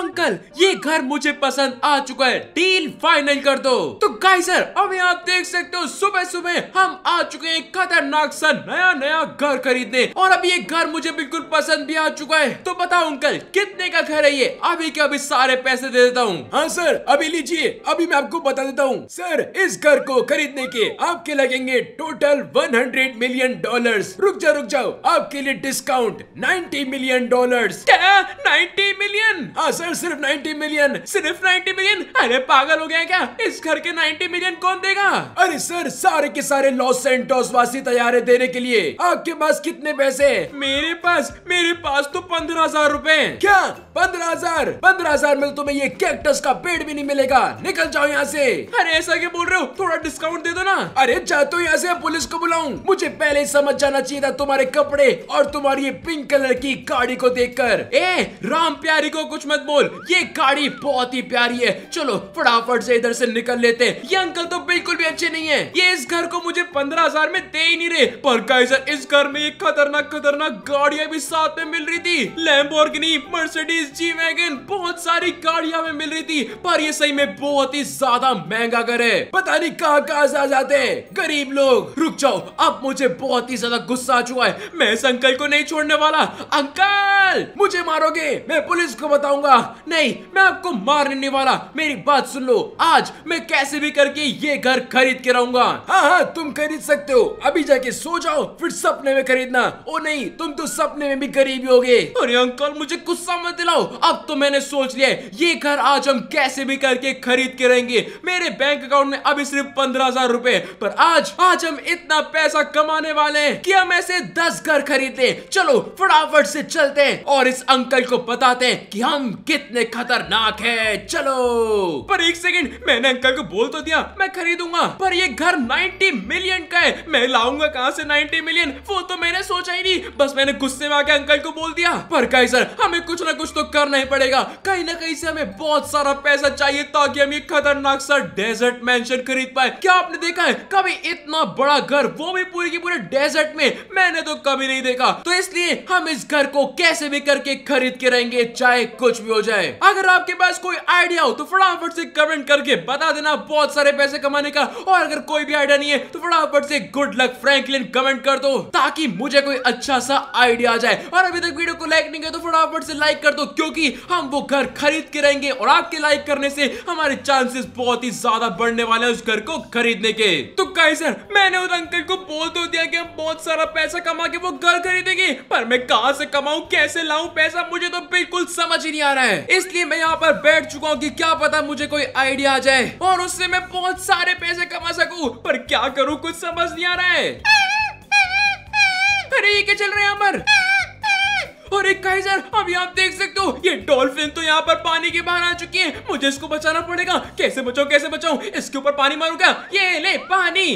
uncle ये घर मुझे पसंद आ चुका है डील फाइनल कर दो तो गाइस सर अब यहाँ देख सकते हो सुबह सुबह हम आ चुके हैं खतरनाक सा नया नया घर खरीदने और अब ये घर मुझे बिल्कुल पसंद भी आ चुका है तो बताओ अंकल कितने का घर है ये अभी के अभी सारे पैसे दे देता हूँ हाँ सर अभी लीजिए अभी मैं आपको बता देता हूँ सर इस घर को खरीदने के आपके लगेंगे टोटल हंड्रेड मिलियन डॉलर रुक जाओ रुक जाओ आपके लिए डिस्काउंट नाइन्टी मिलियन डॉलर क्या मिलियन हाँ सर है सिर्फ 90 मिलियन सिर्फ 90 मिलियन अरे पागल हो गया क्या इस घर के 90 मिलियन कौन देगा अरे सर सारे के सारे लॉस सेंटोस वासी तैयार है देने के लिए आपके पास कितने पैसे मेरे पास मेरे पास तो पंद्रह हजार रूपए क्या पंद्रह हजार पंद्रह हजार में तो तुम्हें ये कैक्टस का पेड़ भी नहीं मिलेगा निकल जाओ यहाँ से अरे ऐसा क्या बोल रहे हो थोड़ा डिस्काउंट दे दो ना अरे जाते हो यहाँ से पुलिस को बुलाऊं मुझे पहले समझ जाना चाहिए था तुम्हारे कपड़े और तुम्हारी ये पिंक कलर की गाड़ी को देख ए राम प्यारी को कुछ मत बोल बिल्कुल ये गाड़ी बहुत ही प्यारी है चलो फटाफट से इधर से निकल लेते हैं ये अंकल तो बिल्कुल भी अच्छे नहीं है ये इस घर को मुझे पंद्रह हजार में दे ही नहीं रहे पर गाइजर इस घर में एक खतरनाक खतरनाक गाड़िया भी साथ में मिल रही थी लैम्बोर्गिनी मर्सिडीज जी वैगन बहुत सारी गाड़िया में मिल रही थी पर ये सही में बहुत ही ज्यादा महंगा घर है पता नहीं कहाँ कहाँ जा जाते हैं गरीब लोग रुक जाओ अब मुझे बहुत ही ज्यादा गुस्सा आ चुका है मैं इस अंकल को नहीं छोड़ने वाला अंकल मुझे मारोगे मैं पुलिस को बताऊंगा नहीं मैं आपको मारने नहीं वाला मेरी बात सुन लो आज मैं कैसे भी करके ये घर खरीद के रहूंगा हाँ हाँ तुम खरीद सकते हो अभी जाके सो जाओ फिर सपने में खरीदना ओ नहीं तुम तो सपने में भी गरीब होगे अरे अंकल मुझे गुस्सा मत दिलाओ अब तो मैंने सोच लिया ये घर आज हम कैसे भी करके खरीद के रहेंगे मेरे बैंक अकाउंट में अभी सिर्फ पंद्रह हजार रूपए पर आज आज हम इतना पैसा कमाने वाले हैं कि हम ऐसे दस घर खरीदे चलो फटाफट से चलते हैं और इस अंकल को बताते हैं कि हम कितने खतरनाक है चलो पर एक सेकंड मैंने अंकल को बोल तो दिया मैं खरीदूंगा पर ये घर 90 मिलियन का है मैं लाऊंगा कहाँ से 90 मिलियन वो तो मैंने सोचा ही नहीं बस मैंने गुस्से में आके अंकल को बोल दिया पर कहीं सर हमें कुछ ना कुछ तो करना ही पड़ेगा कहीं ना कहीं से हमें बहुत सारा पैसा चाहिए ताकि हम ये खतरनाक सर डेजर्ट मैं खरीद पाए क्या आपने देखा है कभी इतना बड़ा घर वो भी पूरे की पूरे डेजर्ट में मैंने तो कभी नहीं देखा तो इसलिए हम इस घर को कैसे भी करके खरीद के रहेंगे चाहे कुछ भी हो जाए अगर आपके पास कोई आइडिया हो तो फटाफट से कमेंट करके बता देना बहुत सारे पैसे कमाने का और अगर कोई भी आइडिया नहीं है तो फटाफट से गुड लक फ्रैंकलिन कमेंट कर दो ताकि मुझे कोई अच्छा सा आइडिया आ जाए और अभी तक वीडियो को लाइक नहीं किया तो फटाफट से लाइक कर दो क्योंकि हम वो घर खरीद के रहेंगे और आपके लाइक करने से हमारे चांसेस बहुत ही ज्यादा बढ़ने वाले हैं उस घर को खरीदने के तो कहीं सर मैंने उस अंकल को बोल तो दिया कि हम बहुत सारा पैसा कमा के वो घर खरीदेंगे पर मैं कहा से कमाऊ कैसे लाऊ पैसा मुझे तो बिल्कुल समझ ही नहीं आ रहा है है इसलिए मैं यहाँ पर बैठ चुका हूँ कि क्या पता मुझे कोई आइडिया आ जाए और उससे मैं बहुत सारे पैसे कमा सकूँ पर क्या करूँ कुछ समझ नहीं आ रहा है अरे ये क्या चल रहे यहाँ पर और एक काइजर अभी आप देख सकते हो ये डॉल्फिन तो यहाँ पर पानी के बाहर आ चुकी है मुझे इसको बचाना पड़ेगा कैसे बचाओ कैसे बचाओ इसके ऊपर पानी मारूंगा ये ले पानी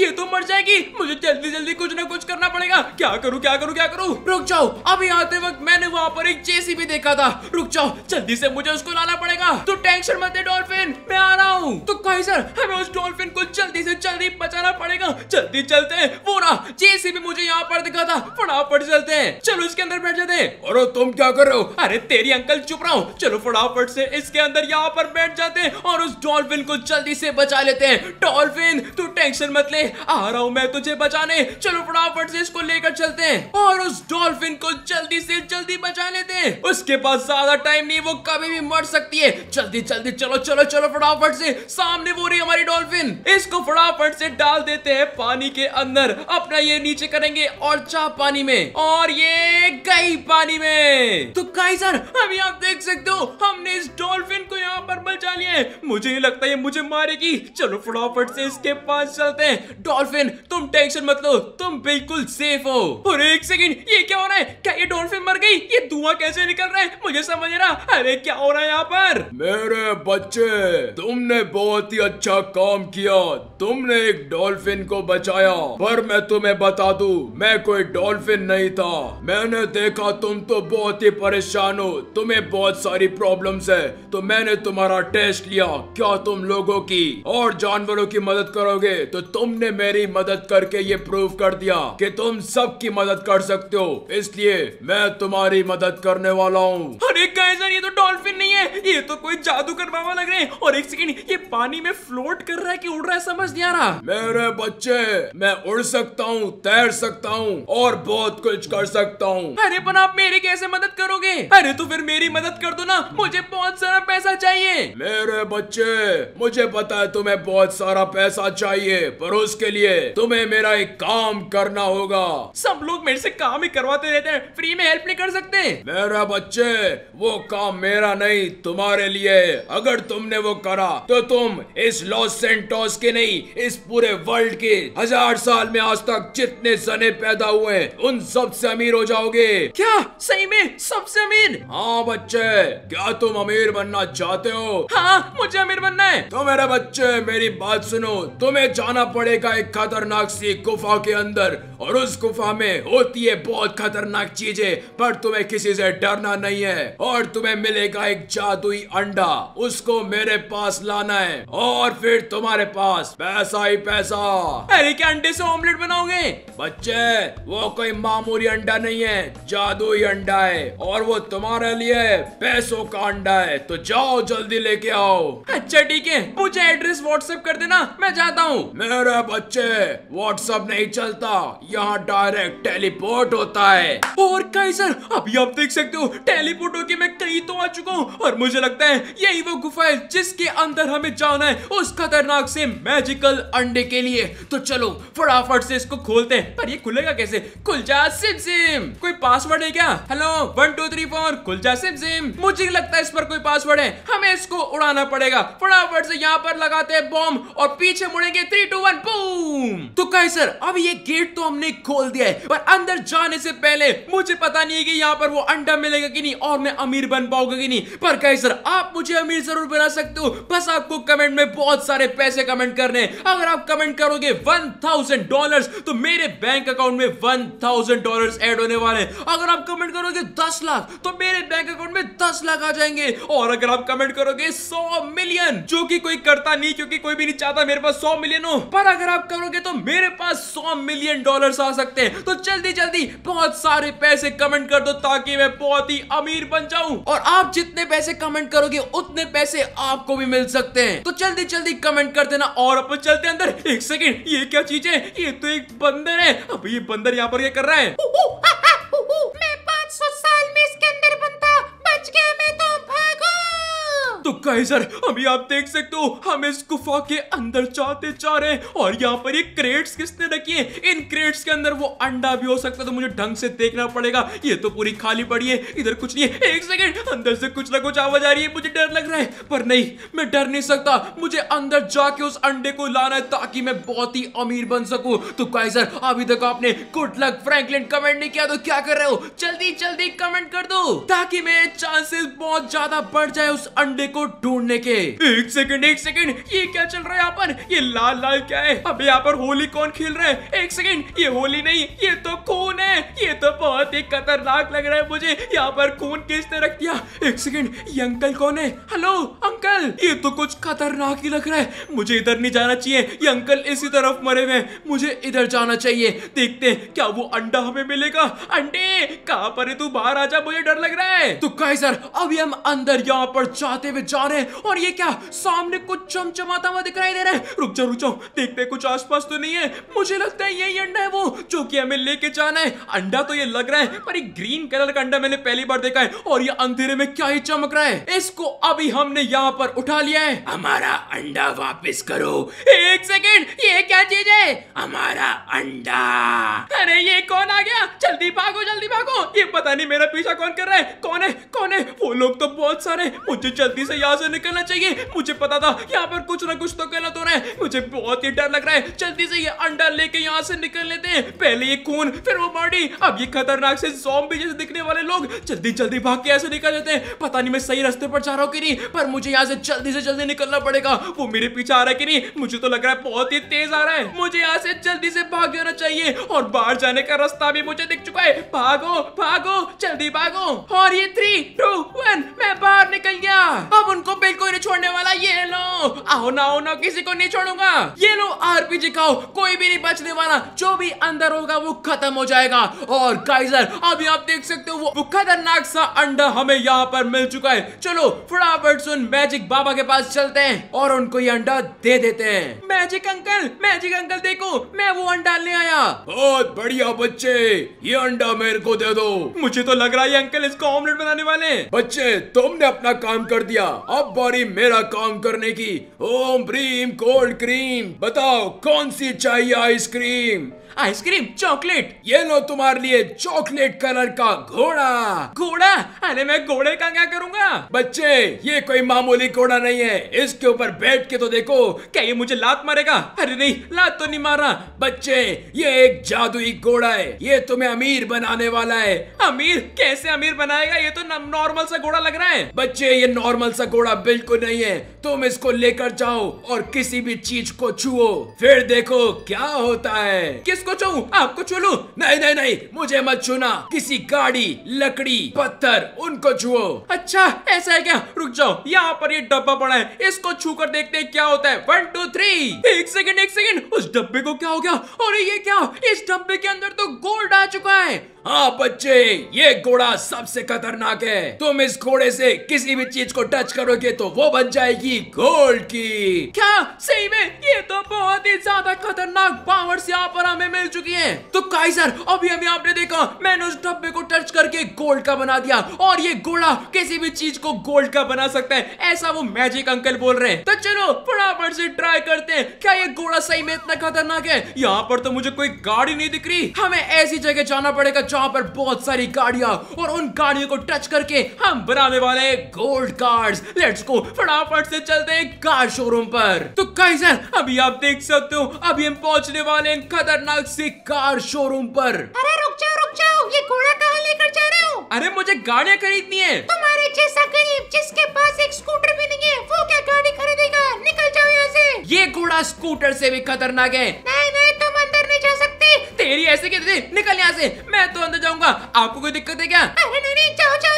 ये तो मर जाएगी मुझे जल्दी जल्दी कुछ ना कुछ करना पड़ेगा क्या करूँ क्या करूँ क्या करूँ रुक जाओ अभी आते वक्त मैंने वहाँ पर एक जेसी भी देखा था रुक जाओ जल्दी से मुझे उसको लाना पड़ेगा तो टेंशन मत डॉल्फिन मैं आ रहा हूँ तो कहीं सर हमें उस डॉल्फिन को जल्दी से जल्दी बचाना पड़ेगा जल्दी चलते हैं वो रहा भी मुझे यहाँ पर दिखा था फटाफट चलते हैं चलो इसके अंदर बैठ जाते हैं और तुम क्या कर रहे हो अरे तेरी अंकल चुप रहा हूँ चलो फटाफट से इसके अंदर यहाँ पर बैठ जाते हैं और उस डॉल्फिन को जल्दी से बचा लेते हैं डॉल्फिन तू टेंशन मत ले आ रहा हूँ मैं तुझे बचाने चलो फटाफट से इसको लेकर चलते हैं और उस डॉल्फिन को जल्दी से जल्दी बचा लेते हैं उसके पास ज्यादा टाइम नहीं वो कभी भी मर सकती है जल्दी जल्दी चलो चलो चलो फटाफट से सामने वो रही हमारी डॉल्फिन इसको फटाफट से डाल देते हैं पानी के अंदर अपना ये नीचे करेंगे और चाह पानी में और ये गई पानी में तो कई सर अभी आप देख सकते हो हमने इस डॉल्फिन को यहाँ पर बचा लिया है मुझे नहीं लगता ये मुझे मारेगी चलो फटाफट से इसके पास चलते हैं डॉल्फिन तुम टेंशन मत लो तुम बिल्कुल सेफ हो और एक सेकंड ये क्या हो रहा है क्या ये डॉल्फिन मर गई ये धुआं कैसे निकल रहा है मुझे समझ रहा अरे क्या हो रहा है यहाँ पर मेरे बच्चे तुमने बहुत ही अच्छा काम किया तुमने एक डॉल्फिन को बचाया पर मैं तुम्हें बता दू मैं कोई डॉल्फिन नहीं था मैंने देखा तुम तो बहुत ही परेशान हो तुम्हें बहुत सारी प्रॉब्लम है तो मैंने तुम्हारा टेस्ट लिया क्या तुम लोगों की और जानवरों की मदद करोगे तो तुमने तुमने मेरी मदद करके ये प्रूव कर दिया कि तुम सबकी मदद कर सकते हो इसलिए मैं तुम्हारी मदद करने वाला हूँ अरे कैसा ये तो डॉल्फिन नहीं है ये तो कोई कर बाबा लग रहे हैं और एक सेकंड ये पानी में फ्लोट कर रहा है कि उड़ रहा है समझ नहीं आ रहा मेरे बच्चे मैं उड़ सकता हूँ तैर सकता हूँ और बहुत कुछ कर सकता हूँ अरे पर आप मेरी कैसे मदद करोगे अरे तो फिर मेरी मदद कर दो ना मुझे बहुत सारा पैसा चाहिए मेरे बच्चे मुझे पता है तुम्हें बहुत सारा पैसा चाहिए पर उसके लिए तुम्हें मेरा एक काम करना होगा सब लोग मेरे से काम ही करवाते रहते हैं फ्री में हेल्प नहीं कर सकते मेरा बच्चे वो काम मेरा नहीं तुम्हारे लिए अगर तुमने वो करा तो तुम इस लॉस सेंटोस के नहीं इस पूरे वर्ल्ड के हजार साल में आज तक जितने सने पैदा हुए उन सबसे अमीर हो जाओगे क्या सही में सबसे अमीर हाँ बच्चे क्या तुम अमीर बनना चाहते हो हाँ मुझे अमीर बनना है तो मेरे बच्चे मेरी बात सुनो तुम्हें जाना पड़ेगा का एक खतरनाक सी गुफा के अंदर और उस गुफा में होती है बहुत खतरनाक चीजें पर तुम्हें किसी से डरना नहीं है और तुम्हें मिलेगा एक जादुई अंडा उसको मेरे पास लाना है और फिर तुम्हारे पास पैसा ही पैसा अरे क्या अंडे से ऑमलेट बनाओगे बच्चे वो कोई मामूली अंडा नहीं है जादुई अंडा है और वो तुम्हारे लिए पैसों का अंडा है तो जाओ जल्दी लेके आओ अच्छा ठीक है मुझे एड्रेस व्हाट्सएप कर देना मैं जाता हूँ मेरे बच्चे व्हाट्सअप नहीं चलता यहाँ डायरेक्ट टेलीपोर्ट होता है और कई सर अभी आप देख सकते हो टेलीपोर्ट होके मैं कहीं तो आ चुका हूँ और मुझे लगता है यही वो गुफा है जिसके अंदर हमें जाना है उस खतरनाक से मैजिकल अंडे के लिए तो चलो फटाफट से इसको खोलते हैं पर ये खुलेगा कैसे खुल जा सिम सिम कोई पासवर्ड है क्या hello one two three four खुल जा सिम सिम मुझे लगता है इस पर कोई पासवर्ड है हमें इसको उड़ाना पड़ेगा फटाफट से यहाँ पर लगाते हैं बॉम्ब और पीछे मुड़ेंगे थ्री टू वन बो बूम तो कहे सर अब ये गेट तो हमने खोल दिया है पर अंदर जाने से पहले मुझे पता नहीं है कि यहाँ पर वो अंडा मिलेगा कि नहीं और मैं अमीर बन पाऊंगा कि नहीं पर कहे सर आप मुझे अमीर जरूर बना सकते हो बस आपको कमेंट में बहुत सारे पैसे कमेंट करने अगर आप कमेंट करोगे वन थाउजेंड डॉलर तो मेरे बैंक अकाउंट में वन थाउजेंड डॉलर एड होने वाले अगर आप कमेंट करोगे दस लाख तो मेरे बैंक अकाउंट में दस लाख आ जाएंगे और अगर आप कमेंट करोगे सौ मिलियन जो की कोई करता नहीं क्योंकि कोई भी नहीं चाहता मेरे पास सौ मिलियन हो पर अगर अगर आप करोगे तो मेरे पास सौ मिलियन डॉलर आ सकते हैं तो जल्दी जल्दी बहुत सारे पैसे कमेंट कर दो ताकि मैं बहुत ही अमीर बन जाऊं और आप जितने पैसे कमेंट करोगे उतने पैसे आपको भी मिल सकते हैं तो जल्दी जल्दी कमेंट कर देना और अपन चलते अंदर एक सेकेंड ये क्या चीज है ये तो एक बंदर है अब ये बंदर यहाँ पर क्या कर रहा है हु हु, हा, हा, हु, हु, मैं 500 साल में इसके अंदर बनता बच गया मैं तो भाई तो कैसर अभी आप देख सकते हो हम इस गुफा के अंदर जाते जा रहे हैं और यहाँ पर ये क्रेट्स किसने रखी है इन क्रेट्स के अंदर वो अंडा भी हो सकता है तो मुझे ढंग से देखना पड़ेगा ये तो पूरी खाली पड़ी है इधर कुछ नहीं है एक सेकेंड अंदर से कुछ ना कुछ आवाज आ रही है मुझे डर लग रहा है पर नहीं मैं डर नहीं सकता मुझे अंदर जाके उस अंडे को लाना है ताकि मैं बहुत ही अमीर बन सकूं तो कैसर अभी तक आपने गुड लक फ्रेंकलिन कमेंट नहीं किया तो क्या कर रहे हो जल्दी जल्दी कमेंट कर दो ताकि मेरे चांसेस बहुत ज्यादा बढ़ जाए उस अंडे को ढूंढने के एक सेकंड एक सेकंड ये क्या चल रहा है यहाँ पर ये लाल लाल क्या है अब यहाँ पर होली कौन खेल रहा है एक सेकंड ये होली नहीं ये तो तो बहुत ही खतरनाक लग रहा है मुझे यहाँ पर खून किसने रख दिया एक सेकेंड ये अंकल कौन है हेलो अंकल ये तो कुछ खतरनाक ही लग रहा है मुझे इधर नहीं जाना चाहिए ये अंकल इसी तरफ मरे हुए मुझे इधर जाना चाहिए देखते हैं क्या वो अंडा हमें मिलेगा अंडे कहाँ पर है तू बाहर आ जा मुझे डर लग रहा है तो कहे सर अभी हम अंदर यहाँ पर जाते हुए जा रहे हैं और ये क्या सामने कुछ चमचमाता हुआ दिखाई दे रहा है रुक जाओ रुक जाओ देखते कुछ आसपास तो नहीं है मुझे लगता है यही अंडा है वो जो की हमें लेके जाना है अंडा तो ये लग रहा है पर ये ग्रीन कलर का अंडा मैंने पहली बार देखा है और ये अंधेरे में क्या ही चमक रहा है इसको अभी हमने यहाँ पर उठा लिया है हमारा अंडा वापस करो एक सेकेंड ये क्या चीज है हमारा अंडा अरे ये कौन आ गया जल्दी भागो जल्दी भागो ये पता नहीं मेरा पीछा कौन कर रहा है कौन है कौन है वो लोग तो बहुत सारे मुझे जल्दी से यहाँ से निकलना चाहिए मुझे पता था यहाँ पर कुछ ना कुछ तो गलत हो रहा है मुझे बहुत ही डर लग रहा है जल्दी से ये अंडा लेके यहाँ से निकल लेते हैं पहले ये खून फिर वो बॉडी अब साहब ये खतरनाक से जॉम्बी जैसे दिखने वाले लोग जल्दी जल्दी भाग के ऐसे निकल जाते हैं पता नहीं मैं सही रास्ते पर जा रहा हूँ कि नहीं पर मुझे यहाँ से जल्दी से जल्दी निकलना पड़ेगा वो मेरे पीछे आ रहा है कि नहीं मुझे तो लग रहा है बहुत ही तेज आ रहा है मुझे यहाँ से जल्दी से भाग जाना चाहिए और बाहर जाने का रास्ता भी मुझे दिख चुका है भागो भागो जल्दी भागो और ये थ्री टू वन मैं बाहर निकल गया अब उनको बिल्कुल नहीं छोड़ने वाला ये लो आओ ना आओ ना किसी को नहीं छोड़ूंगा ये लो आरपीजी खाओ कोई भी नहीं बचने वाला जो भी अंदर होगा वो खत्म हो जाएगा और और काइजर अभी आप देख सकते हो वो खतरनाक सा अंडा हमें यहाँ पर मिल चुका है चलो फटाफट सुन मैजिक बाबा के पास चलते हैं और उनको ये अंडा दे देते हैं मैजिक अंकल मैजिक अंकल देखो मैं वो अंडा ले आया बहुत बढ़िया बच्चे ये अंडा मेरे को दे दो मुझे तो लग रहा है अंकल इसको ऑमलेट बनाने वाले बच्चे तुमने अपना काम कर दिया अब बारी मेरा काम करने की ओम क्रीम कोल्ड क्रीम बताओ कौन सी चाहिए आइसक्रीम आइसक्रीम चॉकलेट ये लो तुम्हारे लिए चॉकलेट कलर का घोड़ा घोड़ा अरे मैं घोड़े का क्या करूंगा बच्चे ये कोई मामूली घोड़ा नहीं है इसके ऊपर बैठ के तो देखो क्या ये मुझे लात मारेगा अरे नहीं लात तो नहीं मारा बच्चे ये एक जादुई घोड़ा है ये तुम्हें अमीर बनाने वाला है अमीर कैसे अमीर बनाएगा ये तो नॉर्मल सा घोड़ा लग रहा है बच्चे ये नॉर्मल सा घोड़ा बिल्कुल नहीं है तुम इसको लेकर जाओ और किसी भी चीज को छुओ फिर देखो क्या होता है किस किसको छू आपको छू लू नहीं नहीं नहीं मुझे मत छूना किसी गाड़ी लकड़ी पत्थर उनको छुओ अच्छा ऐसा है क्या रुक जाओ यहाँ पर ये डब्बा पड़ा है इसको छू कर देखते हैं क्या होता है वन टू थ्री एक सेकेंड एक सेकेंड उस डब्बे को क्या हो गया और ये क्या इस डब्बे के अंदर तो गोल्ड आ चुका है हाँ बच्चे ये घोड़ा सबसे खतरनाक है तुम इस घोड़े से किसी भी चीज को टच करोगे तो वो बन जाएगी गोल्ड की क्या सही में ये तो बहुत ही ज्यादा खतरनाक पावर से आप हमें मिल चुकी है तो काइजर अभी अभी आपने देखा मैंने उस डब्बे को टच करके गोल्ड का बना दिया और ये गोला किसी भी चीज को गोल्ड का बना सकता है ऐसा वो मैजिक अंकल बोल रहे हैं तो चलो फटाफट से ट्राई करते हैं क्या ये गोला सही में इतना खतरनाक है यहाँ पर तो मुझे कोई गाड़ी नहीं दिख रही हमें ऐसी जगह जाना पड़ेगा जहाँ पर बहुत सारी गाड़िया और उन गाड़ियों को टच करके हम बनाने वाले गोल्ड कार्ड लेट्स गो फटाफट से चलते हैं कार शोरूम पर तो काइजर अभी आप देख सकते हो अभी हम पहुंचने वाले इन खतरनाक अचानक से कार शोरूम पर अरे रुक जाओ रुक जाओ ये घोड़ा कहाँ लेकर जा रहे हो अरे मुझे गाड़ियाँ खरीदनी है तुम्हारे जैसा गरीब जिसके पास एक स्कूटर भी नहीं है वो क्या गाड़ी खरीदेगा निकल जाओ यहाँ से ये घोड़ा स्कूटर से भी खतरनाक है नहीं नहीं तुम अंदर नहीं जा सकते तेरी ऐसे कहते निकल यहाँ से मैं तो अंदर जाऊँगा आपको कोई दिक्कत है क्या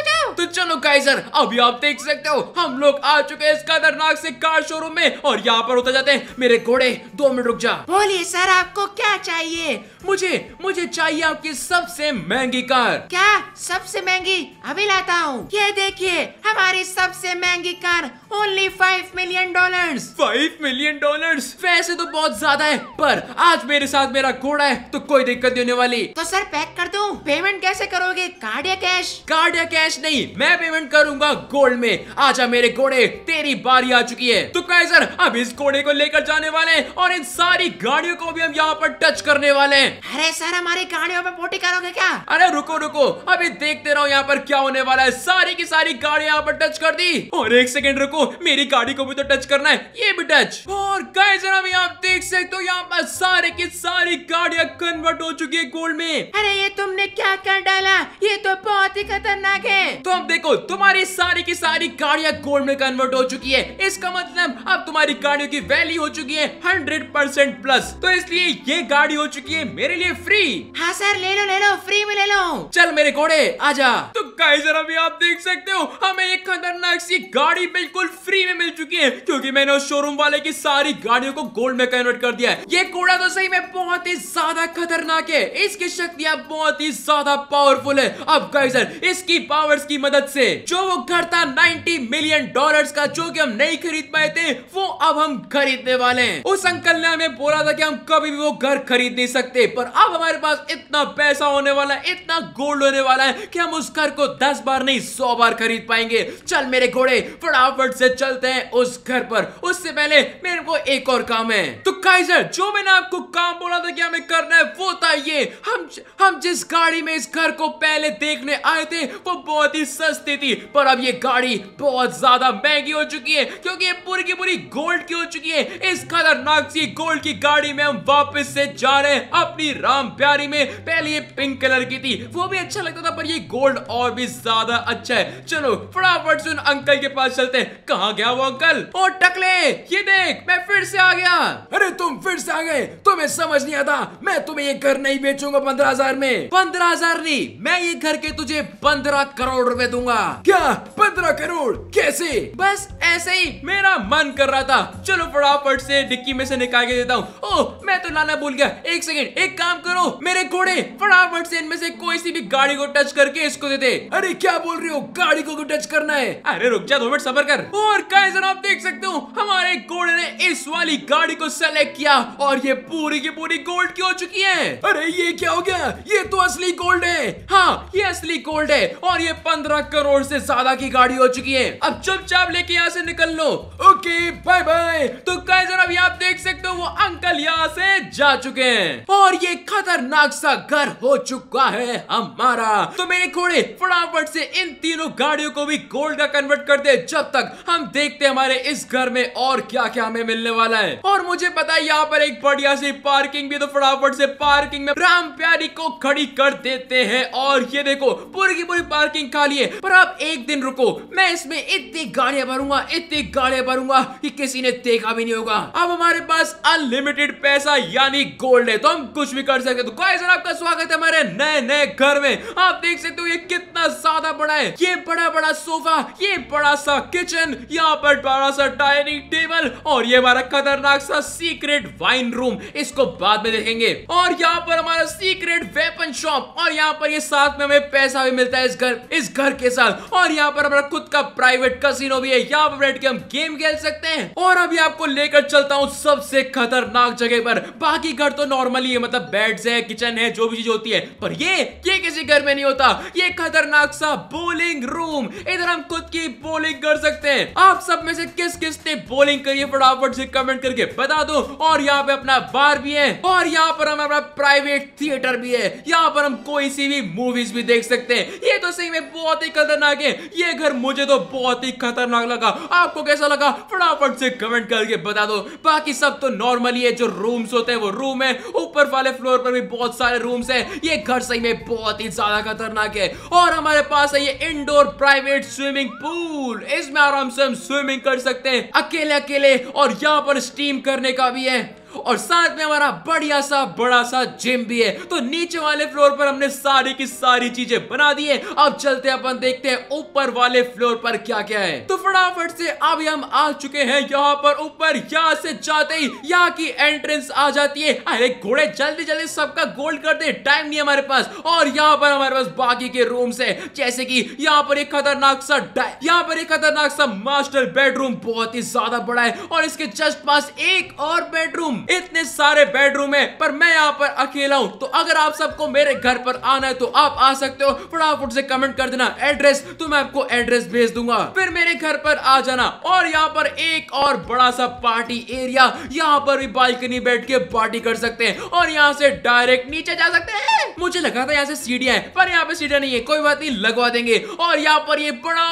जाओ तो चलो काइजर अभी आप देख सकते हो हम लोग आ चुके हैं इस खतरनाक से कार शोरूम में और यहाँ पर उतर जाते हैं मेरे घोड़े दो मिनट रुक जा बोलिए सर आपको क्या चाहिए मुझे मुझे चाहिए आपकी सबसे महंगी कार क्या सबसे महंगी अभी लाता हूँ ये देखिए हमारी सबसे महंगी car only five million dollar five million dollar वैसे तो बहुत ज्यादा है पर आज मेरे साथ मेरा घोड़ा है तो कोई दिक्कत नहीं होने वाली तो सर पैक कर दो पेमेंट कैसे करोगे कार्ड या कैश कार्ड या कैश नहीं मैं पेमेंट करूंगा गोल्ड में आजा मेरे घोड़े तेरी बारी आ चुकी है तो सर अब इस घोड़े को लेकर जाने वाले और और इन सारी गाड़ियों को भी हम यहाँ पर टच करने वाले हैं अरे सर हमारे गाड़ियों पे पोटी करोगे क्या अरे रुको रुको अभी देखते रहो यहाँ पर क्या होने वाला है सारी की सारी गाड़ी यहाँ पर टच कर दी और एक सेकेंड रुको मेरी गाड़ी को भी तो टच करना है ये भी टच और कई जरा भी आप देख सकते हो यहाँ पर सारे की सारी गाड़ियाँ कन्वर्ट हो चुकी है गोल्ड में अरे ये तुमने क्या कर डाला ये तो बहुत ही खतरनाक है तो अब देखो तुम्हारी सारी की सारी गाड़ियाँ गोल्ड में कन्वर्ट हो चुकी है इसका मतलब अब तुम्हारी गाड़ियों की वैल्यू हो चुकी है हंड्रेड हंड्रेड प्लस तो इसलिए ये गाड़ी हो चुकी है मेरे लिए फ्री हाँ सर ले लो ले लो फ्री में ले लो चल मेरे घोड़े आजा तो गाइस जरा भी आप देख सकते हो हमें एक खतरनाक सी गाड़ी बिल्कुल फ्री में मिल चुकी है क्योंकि मैंने उस शोरूम वाले की सारी गाड़ियों को गोल्ड में कन्वर्ट कर दिया है ये घोड़ा तो सही में बहुत ही ज्यादा खतरनाक है इसकी शक्तियाँ बहुत ही ज्यादा पावरफुल है अब गाइजर इसकी पावर्स की मदद से जो वो घर था नाइन्टी मिलियन डॉलर का जो की हम नहीं खरीद पाए थे वो अब हम खरीदने वाले हैं उस अंकल अंकल ने हमें बोला था कि हम कभी भी वो घर खरीद नहीं सकते पर अब हमारे पास इतना पैसा होने वाला है इतना गोल्ड होने वाला है कि हम उस घर को दस बार नहीं सौ बार खरीद पाएंगे चल मेरे घोड़े फटाफट से चलते हैं उस घर पर उससे पहले मेरे को एक और काम है तो काइजर जो मैंने आपको काम बोला था कि हमें करना है वो था ये हम हम जिस गाड़ी में इस घर को पहले देखने आए थे वो बहुत ही सस्ती थी पर अब ये गाड़ी बहुत ज्यादा महंगी हो चुकी है क्योंकि ये पूरी की पूरी गोल्ड की हो चुकी है इस खतरनाक की गोल्ड की गाड़ी में हम वापस से जा रहे हैं अपनी राम प्यारी में पहले ये पिंक कलर की थी वो भी अच्छा लगता था पर ये गोल्ड और भी ज्यादा अच्छा है चलो फटाफट से अंकल के पास चलते हैं कहाँ गया वो अंकल ओ टकले ये देख मैं फिर से आ गया अरे तुम फिर से आ गए तुम्हें समझ नहीं आता मैं तुम्हें ये घर नहीं बेचूंगा पंद्रह हजार में पंद्रह हजार नहीं मैं ये घर के तुझे पंद्रह करोड़ रूपए दूंगा क्या पंद्रह करोड़ कैसे बस ऐसे ही मेरा मन कर रहा था चलो फटाफट से डिक्की में से निकाल के देता हूँ ओह मैं तो लाना भूल गया एक सेकेंड एक काम करो मेरे घोड़े फटाफट से इनमें से कोई सी भी गाड़ी को टच करके इसको दे दे अरे क्या बोल रही हो गाड़ी को टच करना है अरे रुक जा दो मिनट सफर कर और कैसे आप देख सकते हो हमारे घोड़े ने इस वाली गाड़ी को सेलेक्ट किया और ये पूरी की पूरी गोल्ड की हो चुकी है अरे ये क्या हो गया ये तो असली गोल्ड है हाँ ये असली गोल्ड है और ये पंद्रह करोड़ से ज्यादा की गाड़ी हो चुकी है अब चुपचाप लेके यहाँ से निकल लो ओके बाय बाय तो कैसे आप देख सकते सकते हो वो अंकल यहाँ से जा चुके हैं और ये खतरनाक सा घर हो चुका है हमारा तो मेरे घोड़े फटाफट से इन तीनों गाड़ियों को भी गोल्ड का कन्वर्ट कर दे जब तक हम देखते हमारे इस घर में और क्या क्या हमें मिलने वाला है और मुझे पता है यहाँ पर एक बढ़िया सी पार्किंग भी तो फटाफट से पार्किंग में राम प्यारी को खड़ी कर देते हैं और ये देखो पूरी की पूरी पार्किंग खाली है पर आप एक दिन रुको मैं इसमें इतनी गाड़ियां भरूंगा इतनी गाड़ियां भरूंगा कि किसी ने देखा भी नहीं होगा अब हमारे पास पास अनलिमिटेड पैसा यानी गोल्ड है तो हम कुछ भी कर सकते तो आपका स्वागत है हमारे नए नए घर में आप देख सकते हो ये कितना ज्यादा बड़ा है ये बड़ा बड़ा सोफा ये बड़ा सा किचन यहाँ पर बड़ा सा डाइनिंग टेबल और ये हमारा खतरनाक सा सीक्रेट वाइन रूम इसको बाद में देखेंगे और यहाँ पर हमारा सीक्रेट वेपन शॉप और यहाँ पर ये साथ में हमें पैसा भी मिलता है इस घर इस घर के साथ और यहाँ पर हमारा खुद का प्राइवेट कसिनो भी है यहाँ पर बैठ के हम गेम खेल सकते हैं और अभी आपको लेकर चलता हूँ सबसे सबसे खतरनाक जगह पर बाकी घर तो नॉर्मली है मतलब बेड्स है किचन है जो भी चीज होती है पर ये ये किसी घर में नहीं होता ये खतरनाक सा बोलिंग रूम इधर हम खुद की बोलिंग कर सकते हैं आप सब में से किस किस ने बोलिंग करिए फटाफट से कमेंट करके बता दो और यहाँ पे अपना बार भी है और यहाँ पर हम अपना प्राइवेट थिएटर भी है यहाँ पर हम कोई सी भी मूवीज भी देख सकते हैं ये तो सही में बहुत ही खतरनाक है ये घर मुझे तो बहुत ही खतरनाक लगा आपको कैसा लगा फटाफट से कमेंट करके बता दो बाकी सब तो नॉर्मल ही है जो रूम्स होते हैं वो रूम है ऊपर वाले फ्लोर पर भी बहुत सारे रूम्स है ये घर सही में बहुत ही ज्यादा खतरनाक है और हमारे पास है ये इंडोर प्राइवेट स्विमिंग पूल इसमें आराम से हम स्विमिंग कर सकते हैं अकेले अकेले और यहाँ पर स्टीम करने का भी है और साथ में हमारा बढ़िया सा बड़ा सा जिम भी है तो नीचे वाले फ्लोर पर हमने सारी की सारी चीजें बना दी है अब चलते अपन देखते हैं ऊपर वाले फ्लोर पर क्या क्या है तो फटाफट से अब हम आ चुके हैं यहाँ पर ऊपर यहाँ से जाते ही यहाँ की एंट्रेंस आ जाती है अरे घोड़े जल्दी जल्दी सबका गोल्ड कर दे टाइम नहीं हमारे पास और यहाँ पर हमारे पास बाकी के रूम है जैसे की यहाँ पर एक खतरनाक सा यहाँ पर एक खतरनाक सा मास्टर बेडरूम बहुत ही ज्यादा बड़ा है और इसके जस्ट पास एक और बेडरूम इतने सारे बेडरूम है पर मैं यहाँ पर अकेला हूँ तो अगर आप सबको मेरे घर पर आना है तो आप आ सकते हो फटाफट से कमेंट कर देना एड्रेस तो मैं आपको एड्रेस भेज दूंगा फिर मेरे घर पर आ जाना और यहाँ पर एक और बड़ा सा पार्टी एरिया यहाँ पर भी बालकनी बैठ के पार्टी कर सकते हैं और यहाँ से डायरेक्ट नीचे जा सकते हैं मुझे लगा था यहाँ से सीढ़िया है पर यहाँ पे सीढ़िया नहीं है कोई बात नहीं लगवा देंगे और यहाँ पर ये बड़ा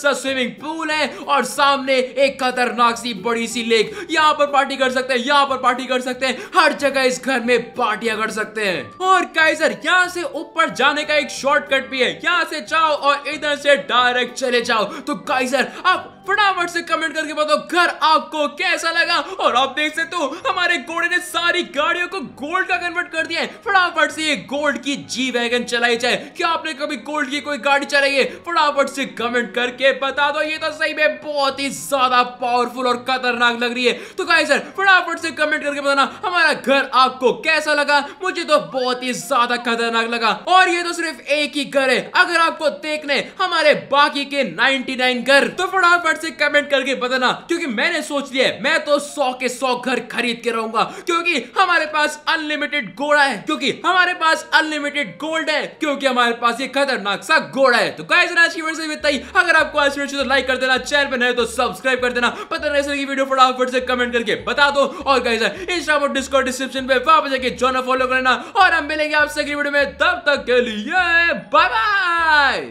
सा स्विमिंग पूल है और सामने एक खतरनाक सी बड़ी सी लेक यहाँ पर पार्टी कर सकते हैं सकते हैं यहाँ पर पार्टी कर सकते हैं हर जगह इस घर में पार्टियां कर सकते हैं और कैसर यहाँ से ऊपर जाने का एक शॉर्टकट भी है यहाँ से जाओ और इधर से डायरेक्ट चले जाओ तो कैसर आप फटाफट से कमेंट करके बताओ घर आपको कैसा लगा और आप देख सकते हो हमारे घोड़े ने सारी गाड़ियों को गोल्ड का कन्वर्ट कर दिया है फटाफट से ये गोल्ड की जी वैगन चलाई जाए क्या आपने कभी गोल्ड की कोई गाड़ी चलाई है फटाफट से कमेंट करके बता दो ये तो सही में बहुत ही ज्यादा पावरफुल और खतरनाक लग रही है तो गाइस सर फटाफट से कमेंट करके बताना हमारा घर आपको कैसा लगा मुझे तो बहुत ही ज्यादा खतरनाक लगा और ये तो सिर्फ एक ही घर है अगर आपको देखने हमारे बाकी के 99 घर तो फटाफट फटाफट से कमेंट करके बताना क्योंकि मैंने सोच लिया मैं तो सौ के सौ घर खरीद के रहूंगा क्योंकि हमारे पास अनलिमिटेड घोड़ा है क्योंकि हमारे पास अनलिमिटेड गोल्ड है क्योंकि हमारे पास ये खतरनाक सा घोड़ा है तो गाइस आज की वीडियो से बताइए अगर आपको आज वीडियो तो लाइक कर देना चैनल पर नए तो सब्सक्राइब कर देना पता नहीं सर की वीडियो फटाफट से कमेंट करके बता दो और गाइस इंस्टा और डिस्कॉर्ड डिस्क्रिप्शन पे वापस जाके जॉन फॉलो करना और हम मिलेंगे आपसे अगली वीडियो में तब तक के लिए बाय बाय